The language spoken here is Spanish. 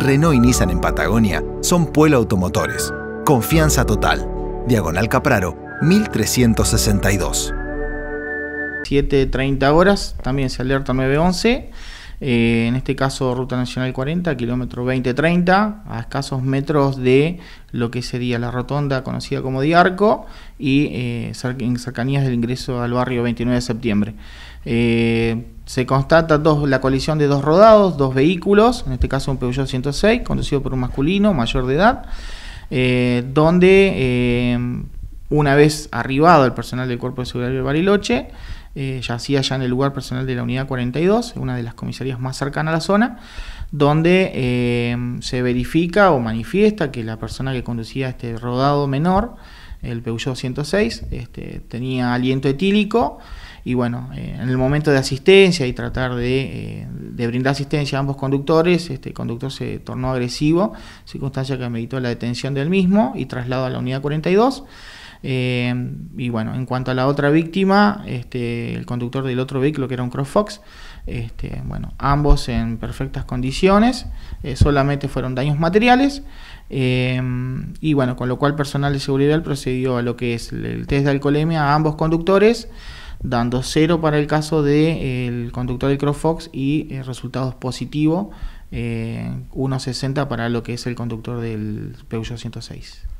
Renault y Nissan en Patagonia son Pueblo Automotores. Confianza total. Diagonal Capraro, 1362. 7.30 horas, también se alerta 911. Eh, en este caso, Ruta Nacional 40, kilómetro 2030, a escasos metros de lo que sería la rotonda conocida como Diarco y eh, en cercanías del ingreso al barrio 29 de septiembre. Eh, se constata dos, la colisión de dos rodados, dos vehículos, en este caso un Peugeot 106, conducido por un masculino mayor de edad, eh, donde eh, una vez arribado el personal del Cuerpo de Seguridad de Bariloche, eh, yacía ya en el lugar personal de la Unidad 42, una de las comisarías más cercanas a la zona, donde se verifica o manifiesta que la persona que conducía este rodado menor, el Peugeot 106, este, tenía aliento etílico, y bueno, eh, en el momento de asistencia y tratar eh, de, brindar asistencia a ambos conductores, este conductor se tornó agresivo, circunstancia que meditó la detención del mismo y traslado a la unidad 42. Eh, y bueno, en cuanto a la otra víctima, este, el conductor del otro vehículo, que era un CrossFox, este, bueno, ambos en perfectas condiciones, solamente fueron daños materiales. y bueno, con lo cual personal de seguridad procedió a lo que es el test de alcoholemia a ambos conductores dando cero para el caso del eh, conductor del CrossFox y eh, resultados positivos, eh, 1,60 para lo que es el conductor del Peugeot 106.